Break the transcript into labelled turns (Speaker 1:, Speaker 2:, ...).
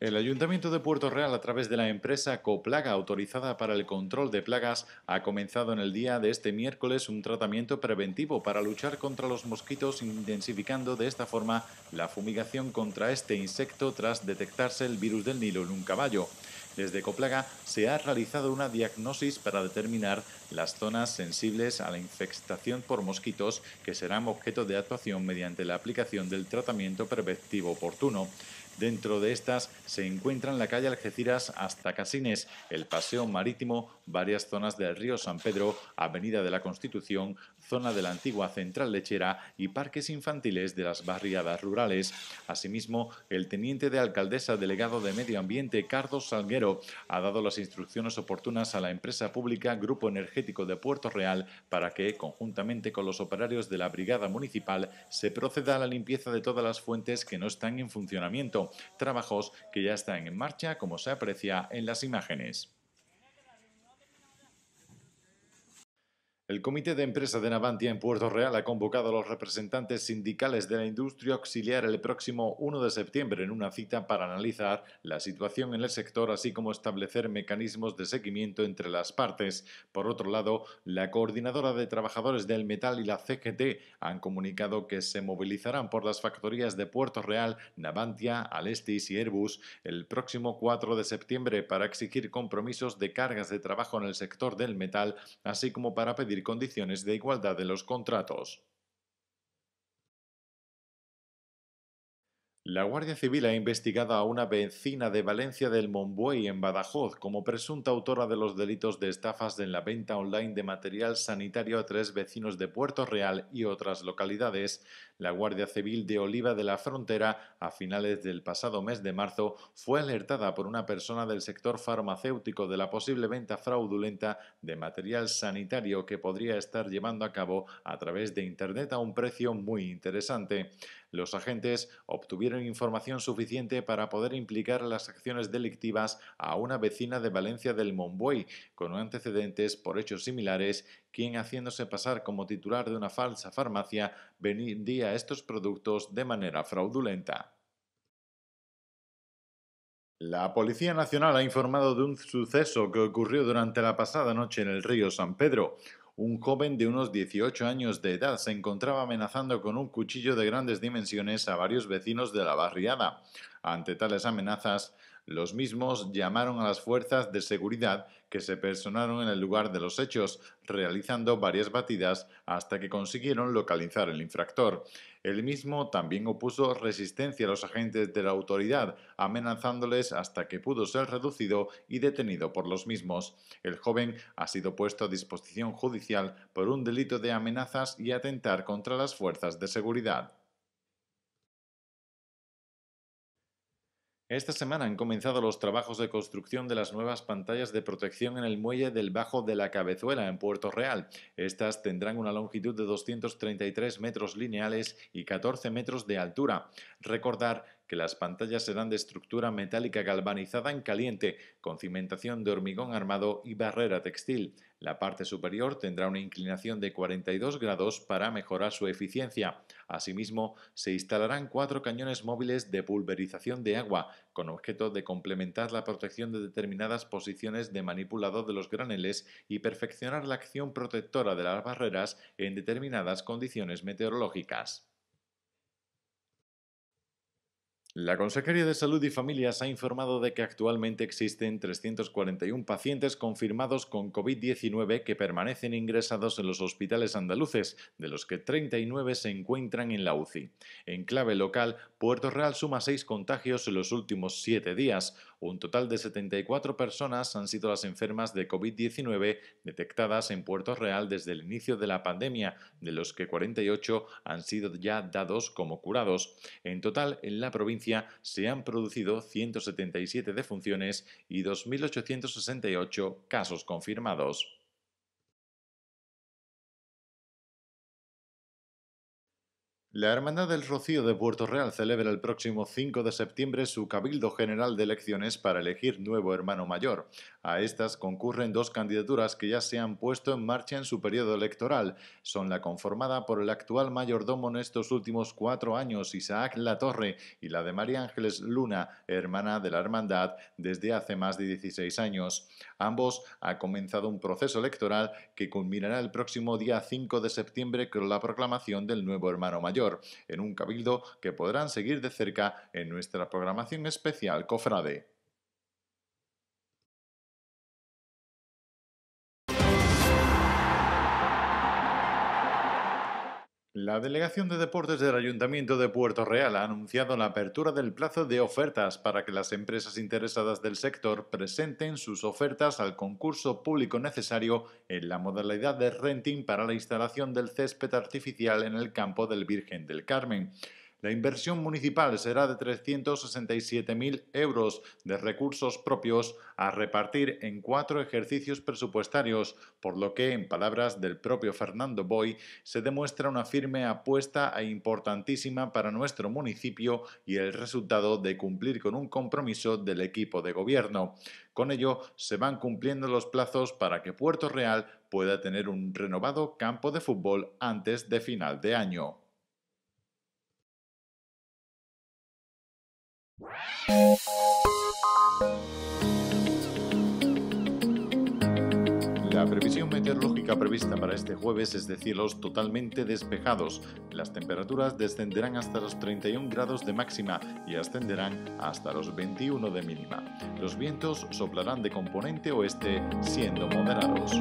Speaker 1: El Ayuntamiento de Puerto Real, a través de la empresa Coplaga, autorizada para el control de plagas, ha comenzado en el día de este miércoles un tratamiento preventivo para luchar contra los mosquitos, intensificando de esta forma la fumigación contra este insecto tras detectarse el virus del Nilo en un caballo. Desde Coplaga se ha realizado una diagnosis para determinar las zonas sensibles a la infestación por mosquitos que serán objeto de actuación mediante la aplicación del tratamiento preventivo oportuno. Dentro de estas se encuentran la calle Algeciras hasta Casines, el Paseo Marítimo varias zonas del río San Pedro, Avenida de la Constitución, zona de la antigua central lechera y parques infantiles de las barriadas rurales. Asimismo, el teniente de alcaldesa delegado de Medio Ambiente, Carlos Salguero, ha dado las instrucciones oportunas a la empresa pública Grupo Energético de Puerto Real para que, conjuntamente con los operarios de la Brigada Municipal, se proceda a la limpieza de todas las fuentes que no están en funcionamiento, trabajos que ya están en marcha como se aprecia en las imágenes. El Comité de Empresa de Navantia en Puerto Real ha convocado a los representantes sindicales de la industria auxiliar el próximo 1 de septiembre en una cita para analizar la situación en el sector, así como establecer mecanismos de seguimiento entre las partes. Por otro lado, la Coordinadora de Trabajadores del Metal y la CGT han comunicado que se movilizarán por las factorías de Puerto Real, Navantia, Alestis y Airbus el próximo 4 de septiembre para exigir compromisos de cargas de trabajo en el sector del metal, así como para pedir condiciones de igualdad de los contratos. La Guardia Civil ha investigado a una vecina de Valencia del Monbuey en Badajoz como presunta autora de los delitos de estafas en la venta online de material sanitario a tres vecinos de Puerto Real y otras localidades. La Guardia Civil de Oliva de la Frontera, a finales del pasado mes de marzo, fue alertada por una persona del sector farmacéutico de la posible venta fraudulenta de material sanitario que podría estar llevando a cabo a través de Internet a un precio muy interesante. Los agentes obtuvieron información suficiente para poder implicar las acciones delictivas a una vecina de Valencia del Monbuey, con antecedentes por hechos similares, quien haciéndose pasar como titular de una falsa farmacia vendía estos productos de manera fraudulenta. La Policía Nacional ha informado de un suceso que ocurrió durante la pasada noche en el río San Pedro. Un joven de unos 18 años de edad se encontraba amenazando con un cuchillo de grandes dimensiones a varios vecinos de la barriada. Ante tales amenazas, los mismos llamaron a las fuerzas de seguridad que se personaron en el lugar de los hechos, realizando varias batidas hasta que consiguieron localizar el infractor. El mismo también opuso resistencia a los agentes de la autoridad, amenazándoles hasta que pudo ser reducido y detenido por los mismos. El joven ha sido puesto a disposición judicial por un delito de amenazas y atentar contra las fuerzas de seguridad. Esta semana han comenzado los trabajos de construcción de las nuevas pantallas de protección en el muelle del Bajo de la Cabezuela, en Puerto Real. Estas tendrán una longitud de 233 metros lineales y 14 metros de altura. Recordar que las pantallas serán de estructura metálica galvanizada en caliente, con cimentación de hormigón armado y barrera textil. La parte superior tendrá una inclinación de 42 grados para mejorar su eficiencia. Asimismo, se instalarán cuatro cañones móviles de pulverización de agua, con objeto de complementar la protección de determinadas posiciones de manipulado de los graneles y perfeccionar la acción protectora de las barreras en determinadas condiciones meteorológicas. La Consejería de Salud y Familias ha informado de que actualmente existen 341 pacientes confirmados con COVID-19 que permanecen ingresados en los hospitales andaluces, de los que 39 se encuentran en la UCI. En clave local, Puerto Real suma seis contagios en los últimos siete días. Un total de 74 personas han sido las enfermas de COVID-19 detectadas en Puerto Real desde el inicio de la pandemia, de los que 48 han sido ya dados como curados. En total, en la provincia se han producido 177 defunciones y 2.868 casos confirmados. La Hermandad del Rocío de Puerto Real celebra el próximo 5 de septiembre su Cabildo General de Elecciones para elegir nuevo hermano mayor. A estas concurren dos candidaturas que ya se han puesto en marcha en su periodo electoral. Son la conformada por el actual mayordomo en estos últimos cuatro años, Isaac Torre y la de María Ángeles Luna, hermana de la Hermandad, desde hace más de 16 años. Ambos ha comenzado un proceso electoral que culminará el próximo día 5 de septiembre con la proclamación del nuevo hermano mayor en un cabildo que podrán seguir de cerca en nuestra programación especial Cofrade. La Delegación de Deportes del Ayuntamiento de Puerto Real ha anunciado la apertura del plazo de ofertas para que las empresas interesadas del sector presenten sus ofertas al concurso público necesario en la modalidad de renting para la instalación del césped artificial en el campo del Virgen del Carmen. La inversión municipal será de 367.000 euros de recursos propios a repartir en cuatro ejercicios presupuestarios, por lo que, en palabras del propio Fernando Boy, se demuestra una firme apuesta e importantísima para nuestro municipio y el resultado de cumplir con un compromiso del equipo de gobierno. Con ello, se van cumpliendo los plazos para que Puerto Real pueda tener un renovado campo de fútbol antes de final de año. La previsión meteorológica prevista para este jueves es de cielos totalmente despejados. Las temperaturas descenderán hasta los 31 grados de máxima y ascenderán hasta los 21 de mínima. Los vientos soplarán de componente oeste siendo moderados.